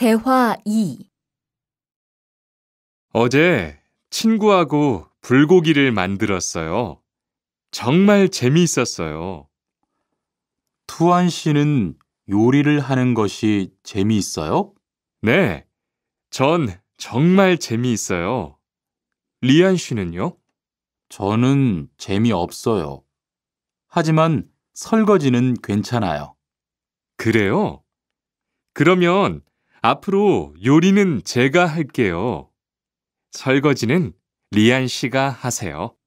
대화 2 어제 친구하고 불고기를 만들었어요. 정말 재미있었어요. 투안 씨는 요리를 하는 것이 재미있어요? 네. 전 정말 재미있어요. 리안 씨는요? 저는 재미없어요. 하지만 설거지는 괜찮아요. 그래요? 그러면 앞으로 요리는 제가 할게요. 설거지는 리안 씨가 하세요.